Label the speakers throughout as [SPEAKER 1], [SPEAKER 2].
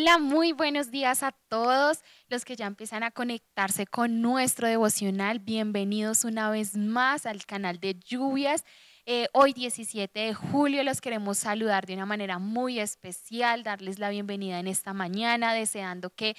[SPEAKER 1] Hola, muy buenos días a todos los que ya empiezan a conectarse con nuestro devocional. Bienvenidos una vez más al canal de lluvias. Eh, hoy 17 de julio los queremos saludar de una manera muy especial, darles la bienvenida en esta mañana, deseando que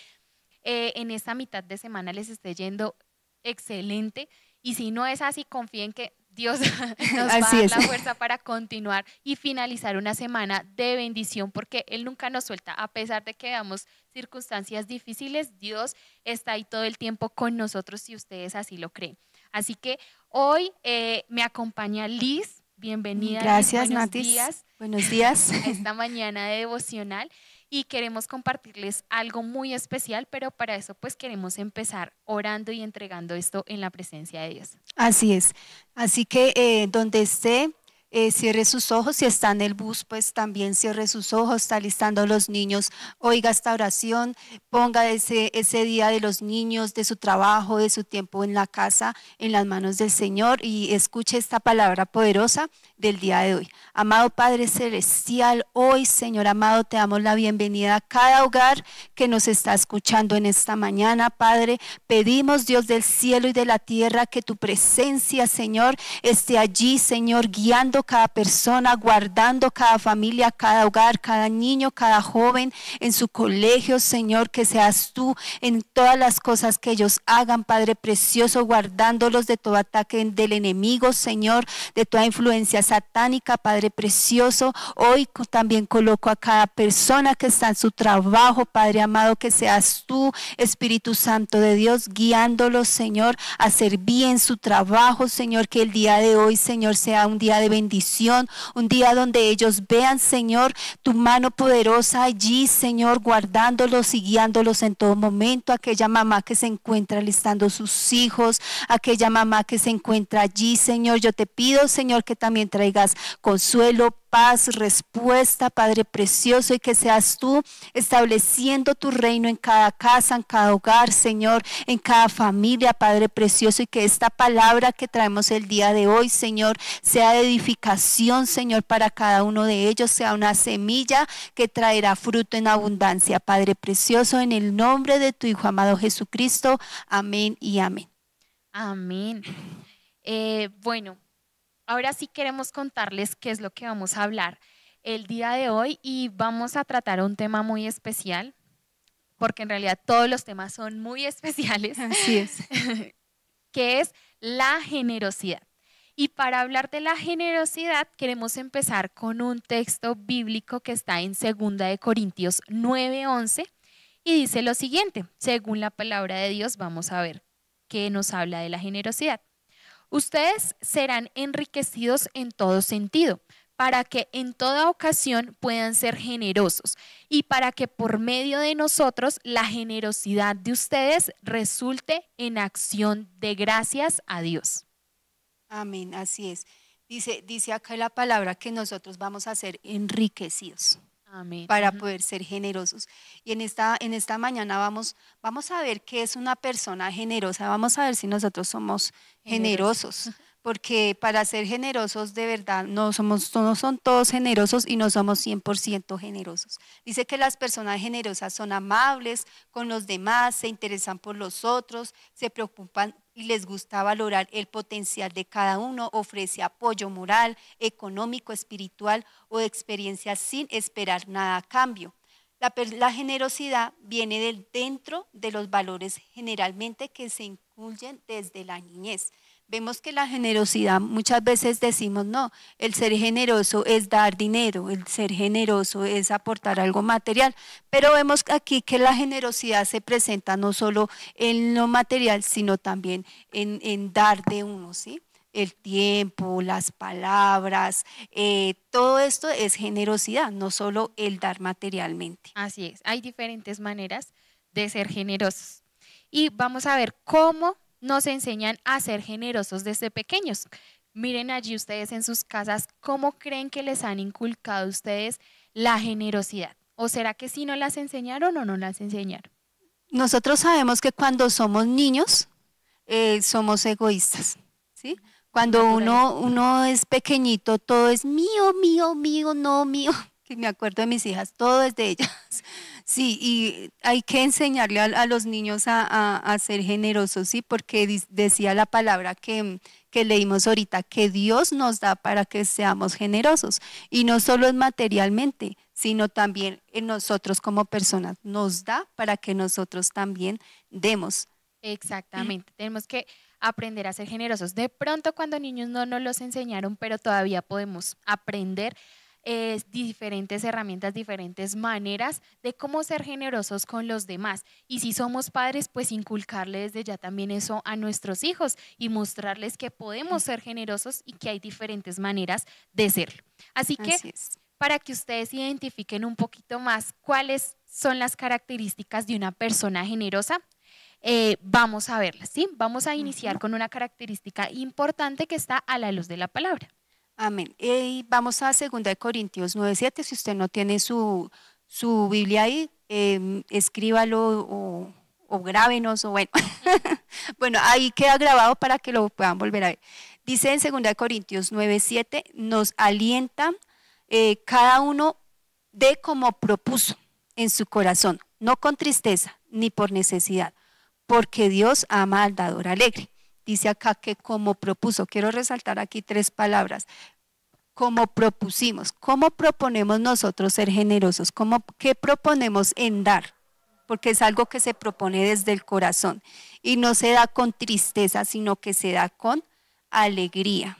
[SPEAKER 1] eh, en esta mitad de semana les esté yendo excelente. Y si no es así, confíen que Dios nos da la fuerza para continuar y finalizar una semana de bendición porque Él nunca nos suelta, a pesar de que veamos circunstancias difíciles, Dios está ahí todo el tiempo con nosotros si ustedes así lo creen. Así que hoy eh, me acompaña Liz, bienvenida. Gracias, Buenos Días. Buenos días. esta mañana de devocional y queremos compartirles algo muy especial, pero para eso pues queremos empezar orando y entregando esto en la presencia de Dios.
[SPEAKER 2] Así es. Así que eh, donde esté eh, cierre sus ojos. Si está en el bus, pues también cierre sus ojos, está listando a los niños. Oiga esta oración, ponga ese, ese día de los niños, de su trabajo, de su tiempo en la casa, en las manos del Señor y escuche esta palabra poderosa del día de hoy. Amado Padre Celestial, hoy Señor amado, te damos la bienvenida a cada hogar que nos está escuchando en esta mañana, Padre. Pedimos, Dios del cielo y de la tierra, que tu presencia, Señor, esté allí, Señor, guiando cada persona, guardando cada familia, cada hogar, cada niño, cada joven en su colegio, Señor, que seas tú en todas las cosas que ellos hagan, Padre precioso, guardándolos de todo ataque del enemigo, Señor, de toda influencia satánica, Padre precioso. Hoy también coloco a cada persona que está en su trabajo, Padre amado, que seas tú, Espíritu Santo de Dios, guiándolos, Señor, a servir en su trabajo, Señor, que el día de hoy, Señor, sea un día de bendición un día donde ellos vean, Señor, tu mano poderosa allí, Señor, guardándolos y guiándolos en todo momento. Aquella mamá que se encuentra listando sus hijos, aquella mamá que se encuentra allí, Señor, yo te pido, Señor, que también traigas consuelo, paz, respuesta, Padre precioso, y que seas tú estableciendo tu reino en cada casa, en cada hogar, Señor, en cada familia, Padre precioso, y que esta palabra que traemos el día de hoy, Señor, sea edificación, Señor, para cada uno de ellos, sea una semilla que traerá fruto en abundancia, Padre precioso, en el nombre de tu Hijo amado Jesucristo. Amén y amén.
[SPEAKER 1] Amén. Eh, bueno, Ahora sí queremos contarles qué es lo que vamos a hablar el día de hoy y vamos a tratar un tema muy especial, porque en realidad todos los temas son muy especiales. es. que es la generosidad. Y para hablar de la generosidad, queremos empezar con un texto bíblico que está en 2 Corintios 9:11 y dice lo siguiente, según la palabra de Dios, vamos a ver qué nos habla de la generosidad. Ustedes serán enriquecidos en todo sentido, para que en toda ocasión puedan ser generosos y para que por medio de nosotros la generosidad de ustedes
[SPEAKER 2] resulte en acción de gracias a Dios. Amén, así es. Dice, dice acá la palabra que nosotros vamos a ser enriquecidos para poder ser generosos. Y en esta, en esta mañana vamos, vamos a ver qué es una persona generosa, vamos a ver si nosotros somos generosos. porque para ser generosos de verdad no somos no son todos generosos y no somos 100% generosos. Dice que las personas generosas son amables con los demás, se interesan por los otros, se preocupan y les gusta valorar el potencial de cada uno, ofrece apoyo moral, económico, espiritual o experiencia sin esperar nada a cambio. La, la generosidad viene del dentro de los valores generalmente que se incluyen desde la niñez. Vemos que la generosidad muchas veces decimos, no, el ser generoso es dar dinero, el ser generoso es aportar algo material, pero vemos aquí que la generosidad se presenta no solo en lo material, sino también en, dar de uno, ¿sí? el tiempo, las palabras, eh, todo esto es generosidad, no solo el dar materialmente.
[SPEAKER 1] Así es, hay diferentes maneras
[SPEAKER 2] de ser generosos.
[SPEAKER 1] Y vamos a ver cómo nos enseñan a ser generosos desde pequeños. Miren allí ustedes en sus casas cómo creen que les han inculcado ustedes la generosidad. ¿O será que sí no las enseñaron o no las enseñaron?
[SPEAKER 2] Nosotros sabemos que cuando somos niños eh, somos egoístas, ¿sí? Cuando uno, uno es pequeñito, todo es mío, mío, mío, no mío. Que me acuerdo de mis hijas, todo es de ellas. Sí, y hay que enseñarle a, los niños a, ser generosos, sí, porque decía la palabra que, que leímos ahorita, que Dios nos da para que seamos generosos. Y no solo es materialmente, sino también en nosotros como personas. Nos da para que nosotros también demos.
[SPEAKER 1] Exactamente, tenemos que aprender a ser generosos. De pronto cuando niños no nos los enseñaron, pero todavía podemos aprender es diferentes herramientas, diferentes maneras de cómo ser generosos con los demás. Y si somos padres, pues inculcarle desde ya también eso a nuestros hijos y mostrarles que podemos ser generosos y que hay diferentes maneras de serlo. Así que para que ustedes identifiquen un poquito más cuáles son las características de una persona generosa, eh, vamos a verlas, ¿sí? Vamos a iniciar con una característica importante que está a la luz
[SPEAKER 2] de la palabra. Amén. Eh, y vamos a 2 Corintios 9.7. Si usted no tiene su, su Biblia ahí, em, escríbalo o, grábenos o bueno. bueno, ahí queda grabado para que lo puedan volver a ver. Dice en 2 Corintios 9.7, nos alienta eh, cada uno de como propuso en su corazón, no con tristeza ni por necesidad, porque Dios ama al dador alegre. Dice acá que como propuso, quiero resaltar aquí tres palabras, como propusimos, cómo proponemos nosotros ser generosos, ¿Cómo, qué proponemos en dar, porque es algo que se propone desde el corazón y no se da con tristeza, sino que se da con alegría.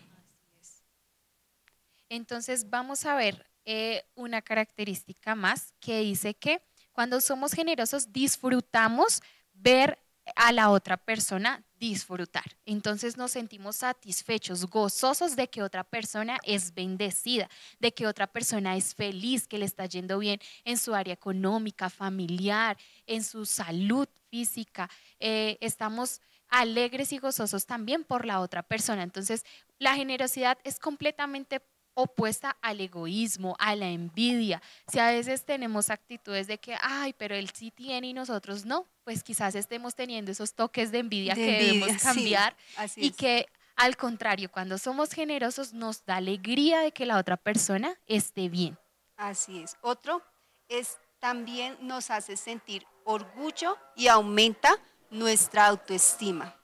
[SPEAKER 1] Entonces vamos a ver eh, una característica más que dice que cuando somos generosos disfrutamos ver a la otra persona disfrutar. Entonces nos sentimos satisfechos, gozosos de que otra persona es bendecida, de que otra persona es feliz, que le está yendo bien en su área económica, familiar, en su salud física. Eh, estamos alegres y gozosos también por la otra persona. Entonces la generosidad es completamente opuesta al egoísmo, a la envidia. Si a veces tenemos actitudes de que, ay, pero él sí tiene y nosotros no, pues quizás estemos teniendo esos toques de envidia que debemos cambiar y que al contrario, cuando somos generosos nos da alegría de que la otra persona esté bien.
[SPEAKER 2] Así es. Otro es también nos hace sentir orgullo y aumenta nuestra autoestima.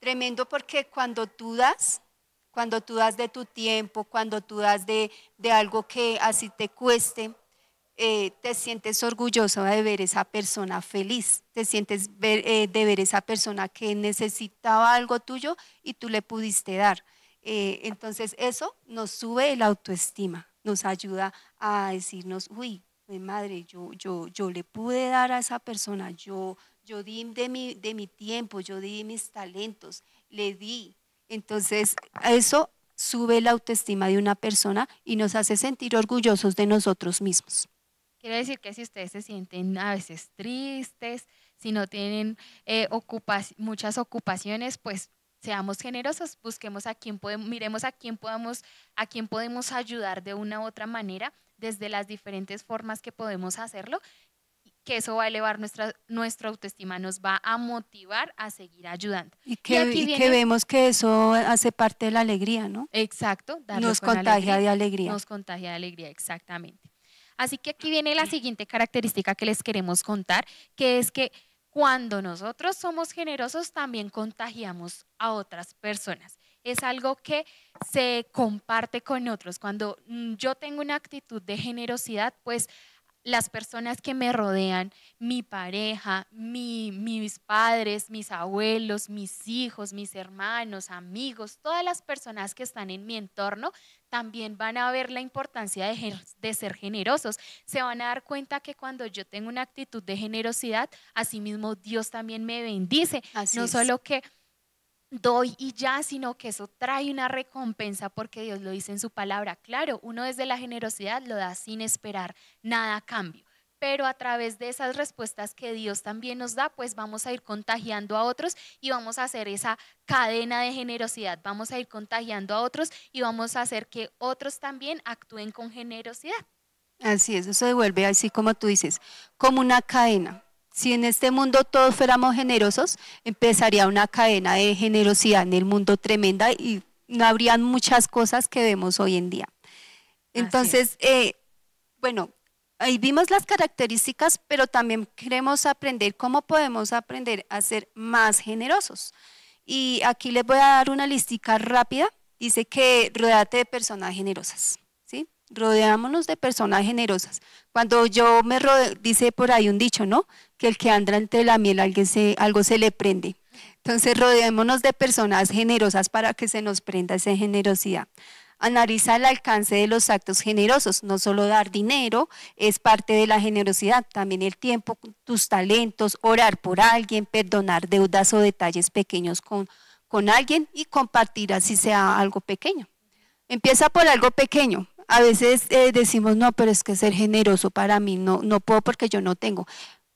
[SPEAKER 2] Tremendo porque cuando tú das, cuando tú das de tu tiempo, cuando tú das de, algo que así te cueste, eh, te sientes orgulloso de ver esa persona feliz, te sientes eh, de ver esa persona que necesitaba algo tuyo y tú le pudiste dar. Eh, entonces eso nos sube la autoestima, nos ayuda a decirnos, uy, madre, yo, yo, yo le pude dar a esa persona, yo, yo di de mi, de mi tiempo, yo di mis talentos, le di, entonces, eso sube la autoestima de una persona y nos hace sentir orgullosos de nosotros mismos.
[SPEAKER 1] Quiere decir que si ustedes se sienten a veces tristes, si no tienen eh, muchas ocupaciones, pues seamos generosos, busquemos a quién miremos a quién podemos, a quién podemos ayudar de una u otra manera, desde las diferentes formas que podemos hacerlo, eso va a elevar nuestra, nuestra autoestima, nos va a motivar a seguir ayudando. Y que, vemos
[SPEAKER 2] que eso hace parte de la alegría, ¿no? Exacto.
[SPEAKER 1] Nos contagia de alegría. Nos contagia de alegría, exactamente. Así que aquí viene la siguiente característica que les queremos contar, que es que cuando nosotros somos generosos también contagiamos a otras personas. Es algo que se comparte con otros. Cuando mm, yo tengo una actitud de generosidad, pues las personas que me rodean, mi pareja, mi, mis padres, mis abuelos, mis hijos, mis hermanos, amigos, todas las personas que están en mi entorno, también van a ver la importancia de, ser generosos. Se van a dar cuenta que cuando yo tengo una actitud de generosidad, asimismo Dios también me bendice. no solo que doy y ya, sino que eso trae una recompensa porque Dios lo dice en su palabra. Claro, uno desde la generosidad lo da sin esperar nada a cambio, pero a través de esas respuestas que Dios también nos da, pues vamos a ir contagiando a otros y vamos a hacer esa cadena de generosidad, vamos a ir contagiando a otros y vamos a hacer que otros también actúen con generosidad.
[SPEAKER 2] Así es, eso se devuelve así como tú dices, como una cadena si en este mundo todos fuéramos generosos, empezaría una cadena de generosidad en el mundo tremenda y no habrían muchas cosas que vemos hoy en día. Entonces, eh, bueno, ahí vimos las características, pero también queremos aprender cómo podemos aprender a ser más generosos. Y aquí les voy a dar una listica rápida. Dice que rodeate de personas generosas rodeámonos de personas generosas. Cuando yo me rodeo, dice por ahí un dicho, ¿no? Que el que anda entre la miel algo se, le prende. Entonces rodeémonos de personas generosas para que se nos prenda esa generosidad. Analiza el alcance de los actos generosos. No solo dar dinero es parte de la generosidad, también el tiempo, tus talentos, orar por alguien, perdonar deudas o detalles pequeños con alguien y compartir así sea algo pequeño. Empieza por algo pequeño. A veces eh, decimos, no, pero es que ser generoso para mí, no, no puedo porque yo no tengo.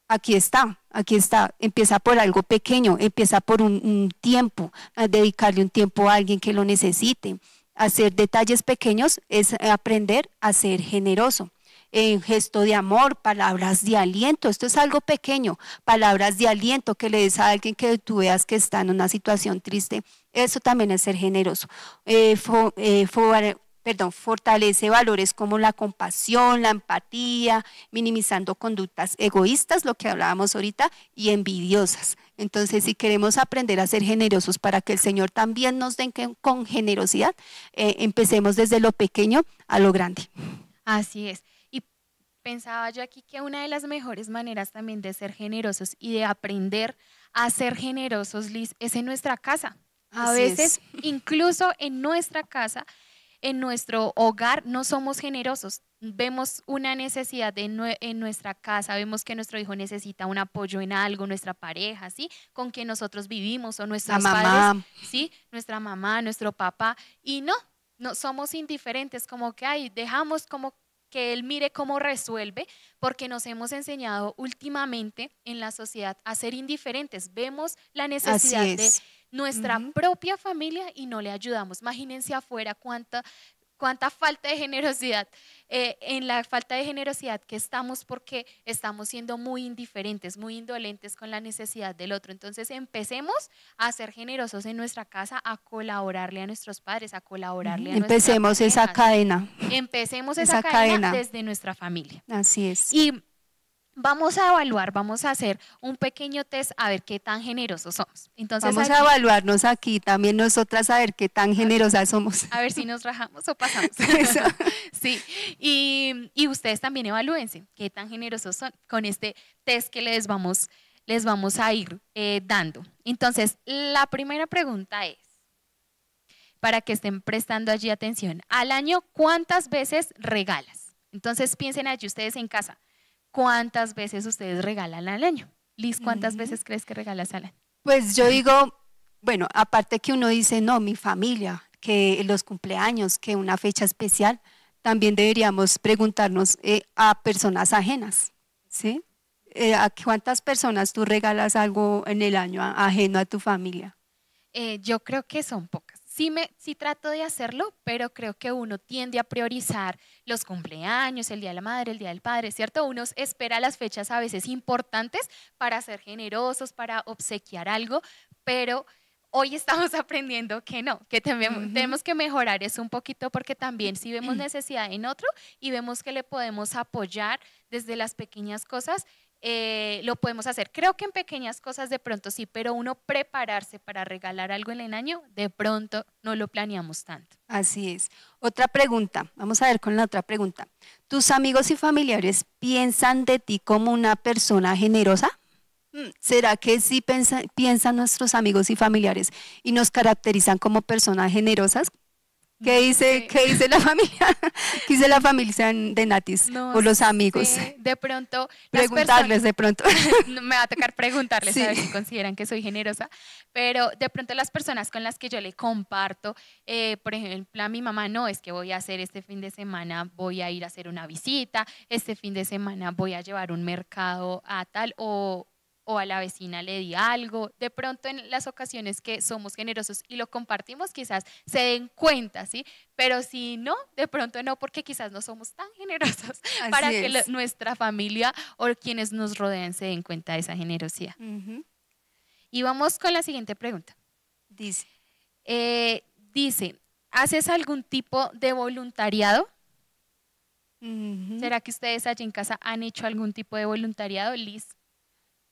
[SPEAKER 2] Aquí está, aquí está. Empieza por algo pequeño, empieza por un, tiempo, dedicarle un tiempo a alguien que lo necesite. Hacer detalles pequeños es aprender a ser generoso. En gesto de amor, palabras de aliento. Esto es algo pequeño, palabras de aliento que le des a alguien que tú veas que está en una situación triste. Eso también es ser generoso. Eh, eh perdón, fortalece valores como la compasión, la empatía, minimizando conductas egoístas, lo que hablábamos ahorita, y envidiosas. Entonces, si queremos aprender a ser generosos para que el Señor también nos den con generosidad, eh, empecemos desde lo pequeño a lo grande.
[SPEAKER 1] Así es. Y pensaba yo aquí que una de las mejores maneras también de ser generosos y de aprender a ser generosos, Liz, es en nuestra casa. A veces, incluso en nuestra casa, en nuestro hogar no somos generosos. Vemos una necesidad en nuestra casa, vemos que nuestro hijo necesita un apoyo en algo, nuestra pareja, ¿sí? Con quien nosotros vivimos o nuestros padres, ¿sí? Nuestra mamá, nuestro papá. Y no, no somos indiferentes, como que hay, dejamos como que él mire cómo resuelve, porque nos hemos enseñado últimamente en la sociedad a ser indiferentes. Vemos la necesidad de nuestra propia familia y no le ayudamos. Imagínense afuera cuánta cuánta falta de generosidad, eh, en la falta de generosidad que estamos porque estamos siendo muy indiferentes, muy indolentes con la necesidad del otro. Entonces empecemos a ser generosos en nuestra casa, a colaborarle a nuestros padres, a colaborarle a Empecemos esa cadena. Empecemos esa, cadena, cadena desde nuestra familia. Así es. Y vamos a evaluar, vamos a hacer un pequeño test a ver qué tan generosos somos. Entonces, vamos a
[SPEAKER 2] evaluarnos aquí también nosotras a ver qué tan generosas somos. A
[SPEAKER 1] ver si nos rajamos o pasamos. sí, y, ustedes también evalúense qué tan generosos son con este test que les vamos, les vamos a ir eh, dando. Entonces, la primera pregunta es, para que estén prestando allí atención, al año, ¿cuántas veces regalas? Entonces piensen allí ustedes en casa, ¿cuántas veces ustedes regalan al año? Liz, ¿cuántas veces crees que regalas al año?
[SPEAKER 2] Pues yo digo, bueno, aparte que uno dice, no, mi familia, que los cumpleaños, que una fecha especial, también deberíamos preguntarnos eh, a personas ajenas, ¿sí? Eh, ¿A cuántas personas tú regalas algo en el año ajeno a tu familia?
[SPEAKER 1] Eh, yo creo que son pocas. Sí, me, trato de hacerlo, pero creo que uno tiende a priorizar los cumpleaños, el Día de la Madre, el Día del Padre, ¿cierto? Uno espera las fechas a veces importantes para ser generosos, para obsequiar algo, pero hoy estamos aprendiendo que no, que tenemos que mejorar eso un poquito porque también si vemos necesidad en otro y vemos que le podemos apoyar desde las pequeñas cosas, eh, lo podemos hacer. Creo que en pequeñas cosas de pronto sí, pero uno prepararse para regalar algo en el año, de pronto no lo planeamos tanto.
[SPEAKER 2] Así es. Otra pregunta, vamos a ver con la otra pregunta. ¿Tus amigos y familiares piensan de ti como una persona generosa? Hmm, ¿Será que sí piensan nuestros amigos y familiares y nos caracterizan como personas generosas? ¿Qué dice, dice la familia? ¿Qué dice la familia de Natis? o los amigos.
[SPEAKER 1] De pronto. Preguntarles de pronto. me va a tocar preguntarles a ver si consideran que soy generosa. Pero de pronto las personas con las que yo le comparto, eh, por ejemplo, a mi mamá, no, es que voy a hacer este fin de semana, voy a ir a hacer una visita, este fin de semana voy a llevar un mercado a tal o o a la vecina le di algo. De pronto en las ocasiones que somos generosos y lo compartimos, quizás se den cuenta, ¿sí? Pero si no, de pronto no, porque quizás no somos tan generosos para que nuestra familia o quienes nos rodean se den cuenta de esa generosidad. Y vamos con la siguiente pregunta. Dice. Eh, dice, ¿haces algún tipo de voluntariado? ¿Será que ustedes allí en casa han hecho algún tipo de voluntariado? Liz.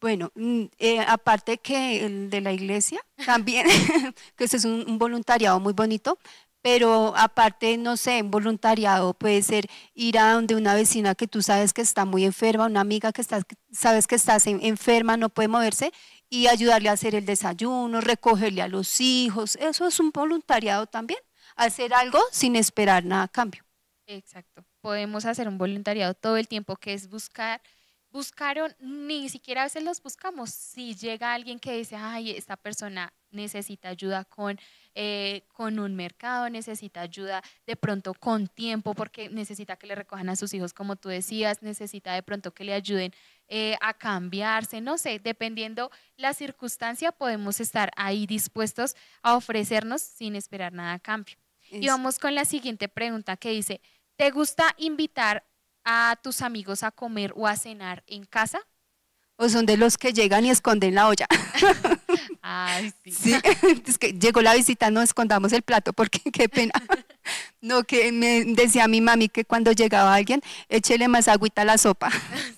[SPEAKER 2] Bueno, mm, eh, aparte que el de la iglesia también, que ese es un, voluntariado muy bonito, pero aparte, no sé, un voluntariado puede ser ir a donde una vecina que tú sabes que está muy enferma, una amiga que sabes que está enferma, no puede moverse, y ayudarle a hacer el desayuno, recogerle a los hijos, eso es un voluntariado también, hacer algo sin esperar nada a cambio.
[SPEAKER 1] Exacto, podemos hacer un voluntariado todo el tiempo, que es buscar buscaron, ni siquiera a veces los buscamos. Si llega alguien que dice, ay, esta persona necesita ayuda con, eh, con un mercado, necesita ayuda de pronto con tiempo, porque necesita que le recojan a sus hijos, como tú decías, necesita de pronto que le ayuden eh, a cambiarse, no sé, dependiendo la circunstancia, podemos estar ahí dispuestos a ofrecernos sin esperar nada a cambio. Y vamos con la siguiente pregunta que dice, ¿te gusta invitar a tus amigos a comer o a cenar en casa?
[SPEAKER 2] ¿O son de los que llegan y esconden la olla? Ay, Es que llegó la visita, no escondamos el plato porque qué pena. No, que me decía mi mami que cuando llegaba alguien, échele más agüita a la sopa.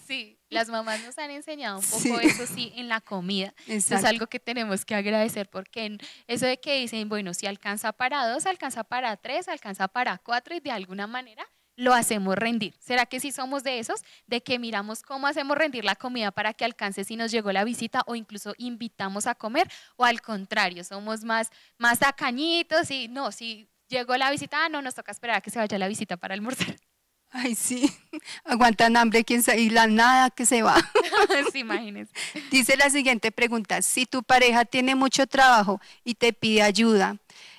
[SPEAKER 1] Sí, las mamás nos han enseñado un poco eso sí en la comida. Es algo que tenemos que agradecer porque eso de que dicen, bueno, si alcanza para dos, alcanza para tres, alcanza para cuatro y de alguna manera lo hacemos rendir. ¿Será que sí somos de esos? De que miramos cómo hacemos rendir la comida para que alcance si nos llegó la visita o incluso invitamos a comer o al contrario, somos más, más tacañitos y no, si llegó la visita, ah, no, nos toca esperar a que se vaya la visita para almorzar.
[SPEAKER 2] Ay, sí, aguantan hambre quien y la nada que se va.
[SPEAKER 1] sí, imagínense.
[SPEAKER 2] Dice la siguiente pregunta, si tu pareja tiene mucho trabajo y te pide ayuda,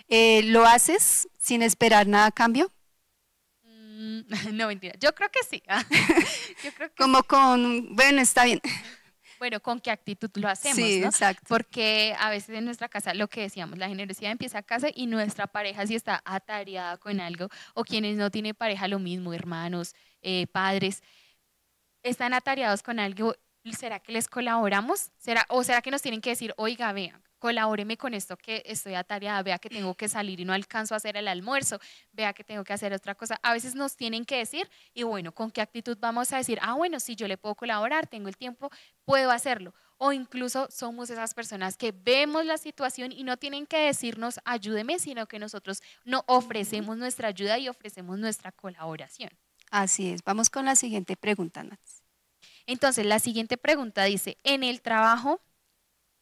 [SPEAKER 2] eh, ¿lo haces sin esperar nada a cambio?
[SPEAKER 1] Mm, no, mentira. Yo creo que sí.
[SPEAKER 2] Como con, bueno, está bien.
[SPEAKER 1] Bueno, con qué actitud lo hacemos, ¿no? Porque a veces en nuestra casa, lo que decíamos, la generosidad empieza a casa y nuestra pareja si está atareada con algo, o quienes no tienen pareja, lo mismo, hermanos, eh, padres, están atareados con algo, ¿será que les colaboramos? ¿Será, ¿O será que nos tienen que decir, oiga, vean, colabóreme con esto que estoy atareada, vea que tengo que salir y no alcanzo a hacer el almuerzo, vea que tengo que hacer otra cosa. A veces nos tienen que decir, y bueno, ¿con qué actitud vamos a decir? Ah, bueno, si yo le puedo colaborar, tengo el tiempo, puedo hacerlo. O incluso somos esas personas que vemos la situación y no tienen que decirnos, ayúdeme, sino que nosotros no ofrecemos nuestra ayuda y ofrecemos nuestra colaboración.
[SPEAKER 2] Así es, vamos con la siguiente pregunta, Nats.
[SPEAKER 1] Entonces, la siguiente pregunta dice, en el trabajo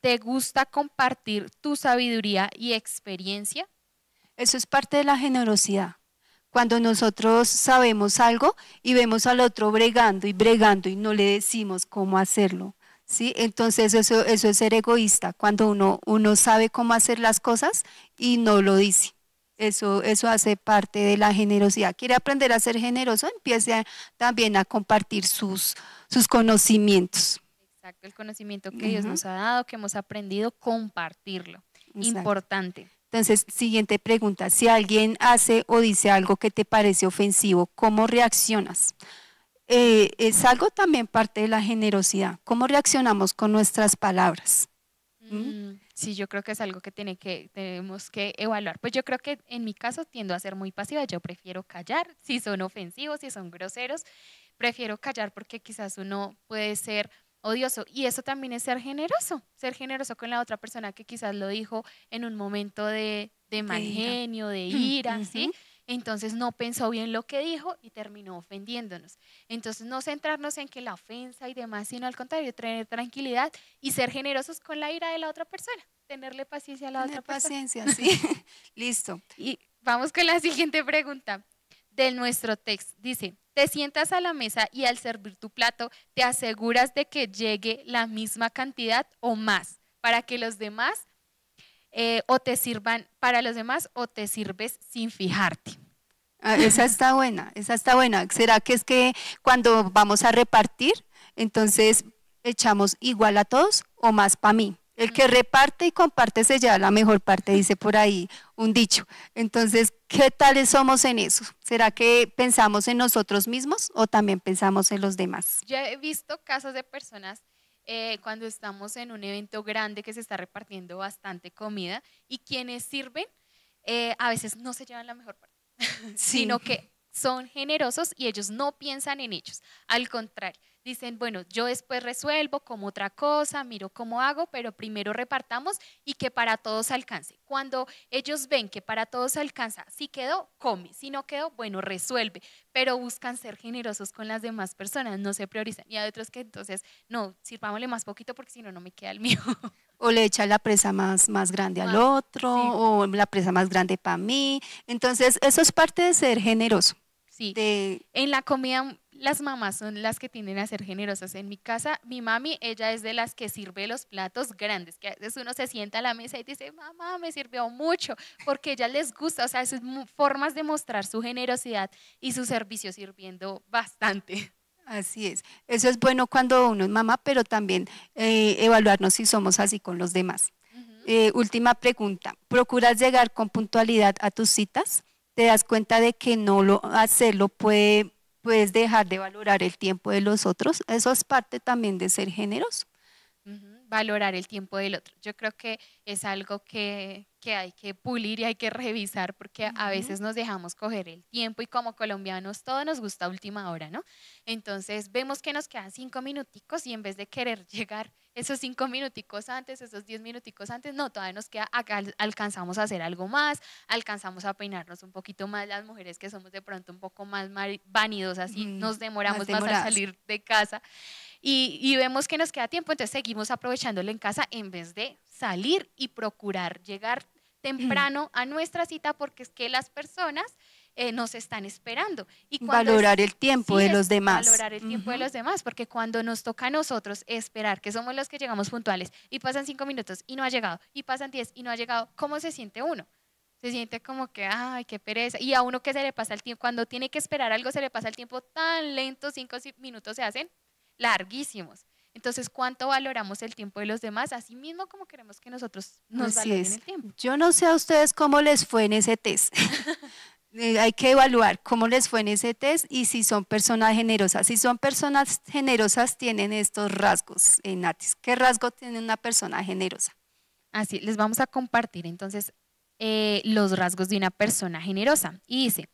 [SPEAKER 1] ¿Te gusta compartir tu sabiduría y experiencia?
[SPEAKER 2] Eso es parte de la generosidad. Cuando nosotros sabemos algo y vemos al otro bregando y bregando y no le decimos cómo hacerlo. ¿sí? Entonces eso, es ser egoísta, cuando uno, sabe cómo hacer las cosas y no lo dice. Eso, eso hace parte de la generosidad. ¿Quiere aprender a ser generoso? Empiece también a compartir sus, sus conocimientos.
[SPEAKER 1] Exacto, el conocimiento que Dios nos ha dado, que hemos aprendido, compartirlo. Importante.
[SPEAKER 2] Entonces, siguiente pregunta, si alguien hace o dice algo que te parece ofensivo, ¿cómo reaccionas? Eh, es algo también parte de la generosidad, ¿cómo reaccionamos con nuestras palabras? ¿Mm? Mm,
[SPEAKER 1] sí, yo creo que es algo que, tiene que tenemos que evaluar. Pues yo creo que en mi caso tiendo a ser muy pasiva, yo prefiero callar si son ofensivos, si son groseros, prefiero callar porque quizás uno puede ser odioso. Y eso también es ser generoso, ser generoso con la otra persona que quizás lo dijo en un momento de, de mal genio, de ira, ¿sí? Entonces no pensó bien lo que dijo y terminó ofendiéndonos. Entonces no centrarnos en que la ofensa y demás, sino al contrario, tener tranquilidad y ser generosos con la ira de la otra persona, tenerle paciencia a la otra persona. Paciencia, sí. Listo. Y vamos con la siguiente pregunta de nuestro texto. Dice, te sientas a la mesa y al servir tu plato te aseguras de que llegue la misma cantidad o más para que los demás eh, o te sirvan para los demás o te sirves sin fijarte.
[SPEAKER 2] Ah, esa está buena, esa está buena. ¿Será que es que cuando vamos a repartir, entonces echamos igual a todos o más para mí? El ah. que reparte y comparte se lleva la mejor parte, dice por ahí un dicho. Entonces, ¿qué tales somos en eso? ¿Será que pensamos en nosotros mismos o también pensamos en los demás? Yo
[SPEAKER 1] he visto casos de personas eh, cuando estamos en un evento grande que se está repartiendo bastante comida y quienes sirven eh, a veces no se llevan la mejor parte, sino que son generosos y ellos no piensan en ellos. Al contrario, dicen, bueno, yo después resuelvo como otra cosa, miro cómo hago, pero primero repartamos y que para todos alcance. Cuando ellos ven que para todos alcanza, si quedó, come, si no quedó, bueno, resuelve, pero buscan ser generosos con las demás personas, no se priorizan. Y hay otros que entonces, no, sirvámosle más poquito porque si no, no me queda el mío.
[SPEAKER 2] O le echa la presa más, más grande al ah, otro, o la presa más grande para mí. Entonces, eso es parte de ser generoso.
[SPEAKER 1] Sí. En la comida las mamás son las que tienden a ser generosas. En mi casa, mi mami, ella es de las que sirve los platos grandes, que a veces uno se sienta a la mesa y dice, mamá, me sirvió mucho, porque a ella les gusta, o sea, sus formas de mostrar su generosidad y su servicio sirviendo bastante. Así es,
[SPEAKER 2] eso es bueno cuando uno es mamá, pero también eh, evaluarnos si somos así con los demás. Eh, última pregunta, ¿procuras llegar con puntualidad a tus citas? ¿Te das cuenta de que no lo hacerlo puede puedes dejar de valorar el tiempo de los otros. Eso es parte también de ser generoso
[SPEAKER 1] valorar el tiempo del otro. Yo creo que es algo que, que hay que pulir y hay que revisar porque a veces nos dejamos coger el tiempo y como colombianos todo nos gusta última hora, ¿no? Entonces vemos que nos quedan cinco minuticos y en vez de querer llegar esos cinco minuticos antes, esos diez minuticos antes, no, todavía nos queda, alcanzamos a hacer algo más, alcanzamos a peinarnos un poquito más, las mujeres que somos de pronto un poco más vanidosas y nos demoramos más a salir de casa y, vemos que nos queda tiempo, entonces seguimos aprovechándolo en casa en vez de salir y procurar llegar temprano a nuestra cita porque es que las personas eh, nos están esperando. Y valorar el tiempo de los demás. Valorar el tiempo de los demás, porque cuando nos toca a nosotros esperar, que somos los que llegamos puntuales, y pasan cinco minutos y no ha llegado, y pasan diez y no ha llegado, ¿cómo se siente uno? Se siente como que, ay, qué pereza. Y a uno que se le pasa el tiempo, cuando tiene que esperar algo, se le pasa el tiempo tan lento, cinco minutos se hacen larguísimos. Entonces, ¿cuánto valoramos el tiempo de los demás? Así mismo como queremos que nosotros
[SPEAKER 2] nos valoren el tiempo. Yo no sé a ustedes cómo les fue en ese test. Eh, hay que evaluar cómo les fue en ese test y si son personas generosas. Si son personas generosas, tienen estos rasgos en Natis. ¿Qué rasgo tiene una persona generosa? Así,
[SPEAKER 1] les vamos a compartir entonces eh, los rasgos de una persona generosa. Y dice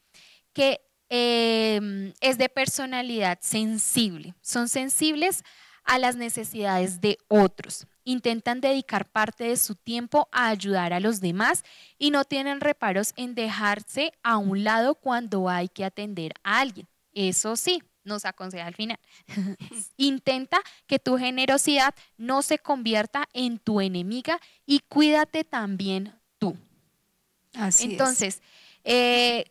[SPEAKER 1] que Em, es de personalidad sensible. Son sensibles a las necesidades de otros. Intentan dedicar parte de su tiempo a ayudar a los demás y no tienen reparos en dejarse a un lado cuando hay que atender a alguien. Eso sí, nos aconseja al final. Intenta que tu generosidad no se convierta en tu enemiga y cuídate también tú. Así Entonces, eh,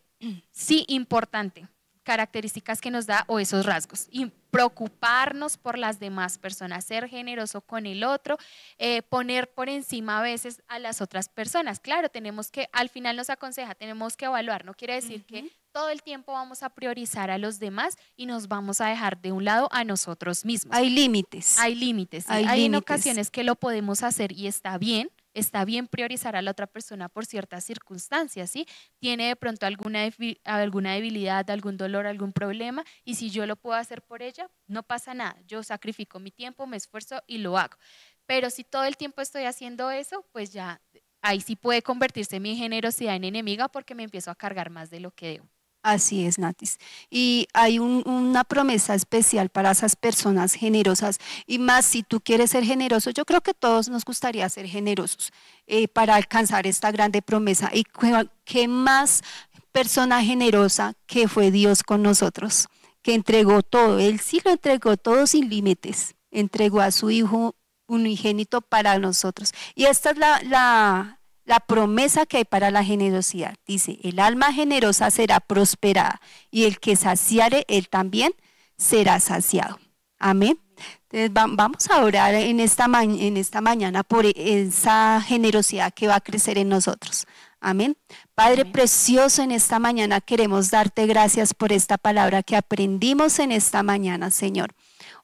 [SPEAKER 1] sí importante, características que nos da o esos rasgos. Y preocuparnos por las demás personas, ser generoso con el otro, eh, poner por encima a veces a las otras personas. Claro, tenemos que, al final nos aconseja, tenemos que evaluar, no quiere decir que todo el tiempo vamos a priorizar a los demás y nos vamos a dejar de un lado a nosotros mismos. Hay límites. Hay límites. Hay, ocasiones que lo podemos hacer y está bien, está bien priorizar a la otra persona por ciertas circunstancias, ¿sí? Tiene de pronto alguna, alguna debilidad, algún dolor, algún problema, y si yo lo puedo hacer por ella, no pasa nada. Yo sacrifico mi tiempo, me esfuerzo y lo hago. Pero si todo el tiempo estoy haciendo eso, pues ya ahí sí puede convertirse mi generosidad en enemiga porque me empiezo a cargar más de lo que debo.
[SPEAKER 2] Así es, Natis. Y hay una promesa especial para esas personas generosas. Y más, si tú quieres ser generoso, yo creo que todos nos gustaría ser generosos eh, para alcanzar esta grande promesa. ¿Y qué más persona generosa que fue Dios con nosotros? Que entregó todo. Él sí lo entregó todo sin límites. Entregó a su Hijo unigénito para nosotros. Y esta es la la promesa que hay para la generosidad. Dice, el alma generosa será prosperada y el que saciare, él también será saciado. Amén. Entonces vamos a orar en esta, en esta mañana por e-, esa generosidad que va a crecer en nosotros. Amén. Padre precioso, en esta mañana queremos darte gracias por esta palabra que aprendimos en esta mañana, Señor.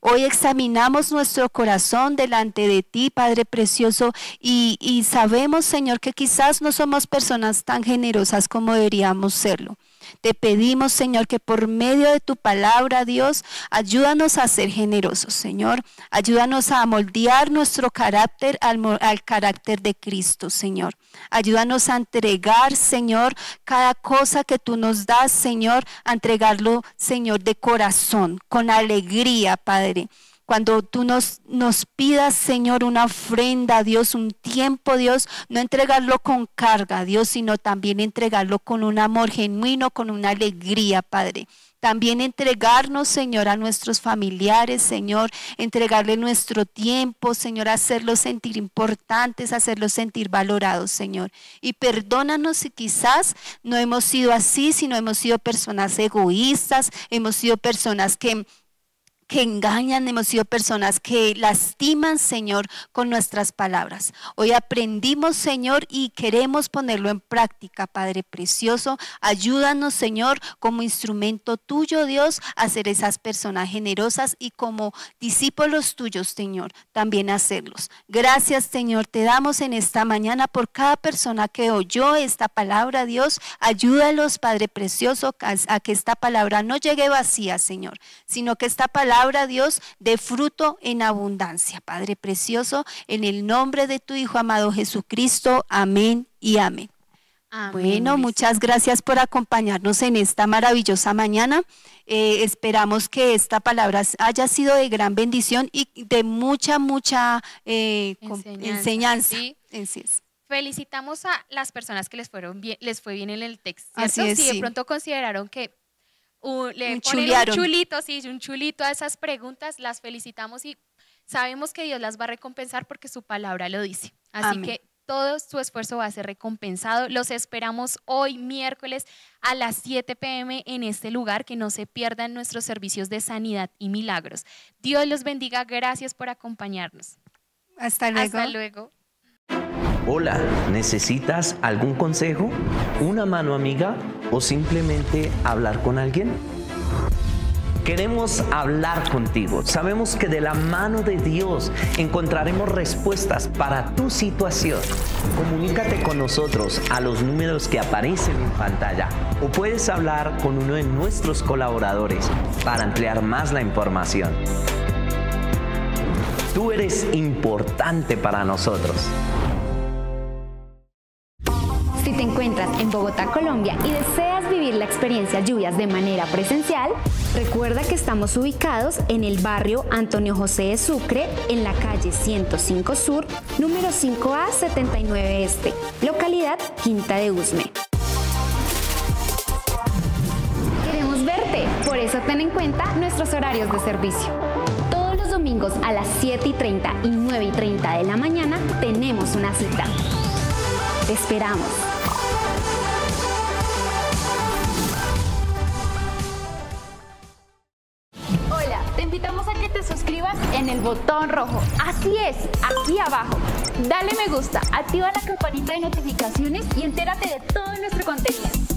[SPEAKER 2] Hoy examinamos nuestro corazón delante de ti, Padre Precioso, y, sabemos, Señor, que quizás no somos personas tan generosas como deberíamos serlo. Te pedimos, Señor, que por medio de tu palabra, Dios, ayúdanos a ser generosos, Señor. Ayúdanos a moldear nuestro carácter al, carácter de Cristo, Señor. Ayúdanos a entregar, Señor, cada cosa que tú nos das, Señor, a entregarlo, Señor, de corazón, con alegría, Padre. Cuando tú nos, nos pidas, Señor, una ofrenda, Dios, un tiempo, Dios, no entregarlo con carga, Dios, sino también entregarlo con un amor genuino, con una alegría, Padre. También entregarnos, Señor, a nuestros familiares, Señor, entregarle nuestro tiempo, Señor, hacerlos sentir importantes, hacerlos sentir valorados, Señor. Y perdónanos si quizás no hemos sido así, si no hemos sido personas egoístas, hemos sido personas que que engañan, hemos sido personas que lastiman, Señor, con nuestras palabras. Hoy aprendimos, Señor, y queremos ponerlo en práctica, Padre Precioso. Ayúdanos, Señor, como instrumento tuyo, Dios, a ser esas personas generosas y como discípulos tuyos, Señor, también hacerlos. Gracias, Señor, te damos en esta mañana por cada persona que oyó esta palabra, Dios. Ayúdalos, Padre Precioso, a que esta palabra no llegue vacía, Señor, sino que esta palabra palabra, Dios, de fruto en abundancia. Padre precioso, en el nombre de tu Hijo amado Jesucristo, amén y amén. Bueno, muchas gracias por acompañarnos en esta maravillosa mañana. Eh, esperamos que esta palabra haya sido de gran bendición y de mucha, mucha eh, enseñanza.
[SPEAKER 1] felicitamos a las personas que les fueron bien, les fue bien en el texto. Así es, si de pronto consideraron que un, chulito, sí, un chulito a esas preguntas, las felicitamos y sabemos que Dios las va a recompensar porque su palabra lo dice. Así que todo su esfuerzo va a ser recompensado. Los esperamos hoy miércoles a las 7 pm en este lugar, que no se pierdan nuestros servicios de sanidad y milagros. Dios los bendiga, gracias por acompañarnos. Hasta luego. Hasta luego. Hola, ¿necesitas algún consejo? ¿Una mano amiga? ¿O simplemente
[SPEAKER 2] hablar con alguien? Queremos hablar contigo. Sabemos que de la mano de Dios encontraremos respuestas para tu situación.
[SPEAKER 1] Comunícate con nosotros a los números que aparecen en pantalla o puedes hablar con uno de nuestros colaboradores para ampliar más la información. Tú eres importante para nosotros encuentras en Bogotá, Colombia y deseas vivir la experiencia lluvias de manera presencial, recuerda que estamos ubicados en el barrio Antonio José de Sucre, en la calle 105 Sur, número 5A 79 Este, localidad Quinta de Usme. Queremos verte, por eso ten en cuenta nuestros horarios de servicio Todos los domingos a las 7 y 30 y 9 y 30 de la mañana tenemos una cita. Te esperamos. botón rojo. Así es, aquí abajo. Dale me gusta, activa la campanita de notificaciones y entérate de todo nuestro contenido.